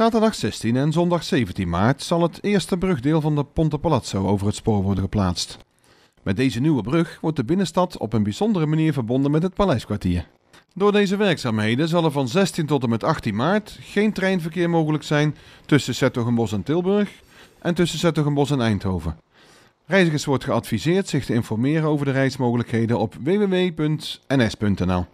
Zaterdag 16 en zondag 17 maart zal het eerste brugdeel van de Ponte Palazzo over het spoor worden geplaatst. Met deze nieuwe brug wordt de binnenstad op een bijzondere manier verbonden met het paleiskwartier. Door deze werkzaamheden zal er van 16 tot en met 18 maart geen treinverkeer mogelijk zijn tussen Zettogenbos en Tilburg en tussen Zettogenbos en Eindhoven. Reizigers wordt geadviseerd zich te informeren over de reismogelijkheden op www.ns.nl.